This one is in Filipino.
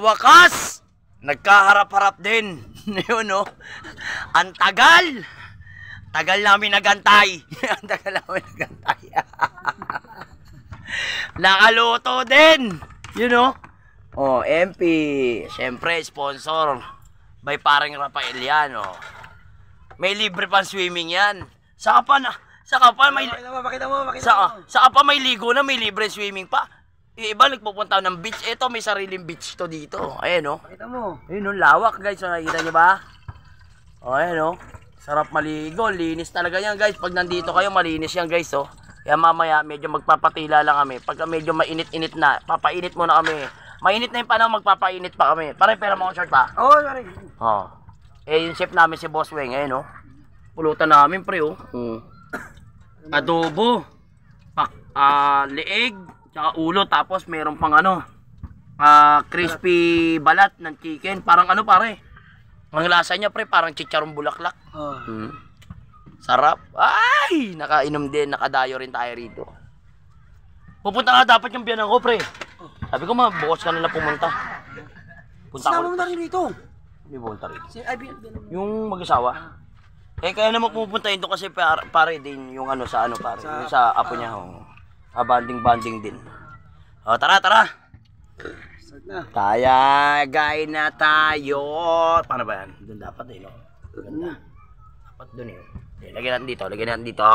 wakas, nagkaharap-harap din. Yun, no? Oh. Ang tagal! Tagal namin nagantay. Ang tagal namin nagantay. Nakaluto din. You know? Oh, oh MP. Siyempre, sponsor by parang Rafael yan, oh. May libre pang swimming yan. Saka pa na, saka pa may... Pakita mo, pakita mo, pakita Saka, saka pa may ligo na, may libre swimming pa. Yung iba nagpupunta ng beach. Ito, may sariling beach to dito. Ayan, no? Oh. Kita mo. Ayun, no? Oh, lawak, guys. So, nakikita nyo ba? O, oh, ayan, no? Sarap maligo. Linis talaga yan, guys. Pag nandito kayo, malinis yan, guys, oh. Kaya mamaya, medyo magpapatila lang kami. Pagka medyo mainit-init na, papainit muna kami. Mainit na yung panahon, magpapainit pa kami. Pare, pera mo short pa. Oo, oh, pare. Oh. Eh, yung chef namin si Boss Weng, ayan, no? Pulutan namin, pre, oh. Hmm. Adobo. Pak, ah, uh, leeg Tsaka ulo tapos meron pang ano, uh, crispy balat ng chicken. Parang ano pare? Ang lasa niya pre, parang chicharon bulaklak. Oh. Hmm. Sarap. Ay, nakainom din, nakadayo rin tayo rito. Pupunta nga dapat yung biyanan ko pre. Sabi ko ma, bukas ka na pumunta. Punta Sinama mo na rin rito. Hindi pumunta rito. yung mag-asawa. Ah. Eh, kaya naman pupuntahin doon kasi pare, din yung ano sa ano pare, sa, sa apo niya. Oh. Ah, banding din. O, tara, tara. Start na. Tayagay na tayo. Paano ba yan? Doon dapat eh, no? Ganda. Dapat doon eh. Okay, lagyan natin dito, lagyan natin dito.